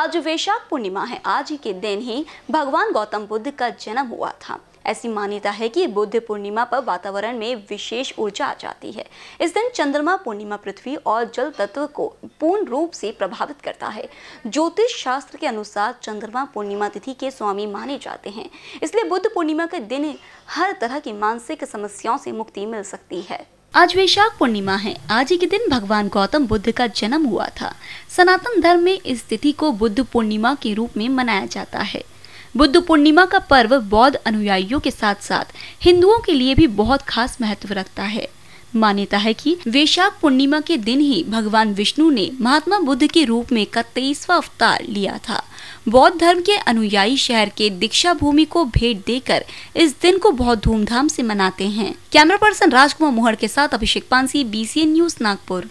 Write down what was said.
आज वैशाख पूर्णिमा है आज ही के दिन ही भगवान गौतम बुद्ध का जन्म हुआ था ऐसी मान्यता है कि बुद्ध पूर्णिमा पर वातावरण में विशेष ऊर्जा आ जाती है इस दिन चंद्रमा पूर्णिमा पृथ्वी और जल तत्व को पूर्ण रूप से प्रभावित करता है ज्योतिष शास्त्र के अनुसार चंद्रमा पूर्णिमा तिथि के स्वामी माने जाते हैं इसलिए बुद्ध पूर्णिमा के दिन हर तरह की मानसिक समस्याओं से मुक्ति मिल सकती है आज वैशाख पूर्णिमा है आज ही के दिन भगवान गौतम बुद्ध का जन्म हुआ था सनातन धर्म में इस तिथि को बुद्ध पूर्णिमा के रूप में मनाया जाता है बुद्ध पूर्णिमा का पर्व बौद्ध अनुयायियों के साथ साथ हिंदुओं के लिए भी बहुत खास महत्व रखता है मान्यता है कि वैशाख पूर्णिमा के दिन ही भगवान विष्णु ने महात्मा बुद्ध के रूप में का तेईसवा अवतार लिया था बौद्ध धर्म के अनुयायी शहर के दीक्षा भूमि को भेंट देकर इस दिन को बहुत धूमधाम से मनाते हैं कैमरा पर्सन राजकुमार मोहर के साथ अभिषेक पानसी बी न्यूज नागपुर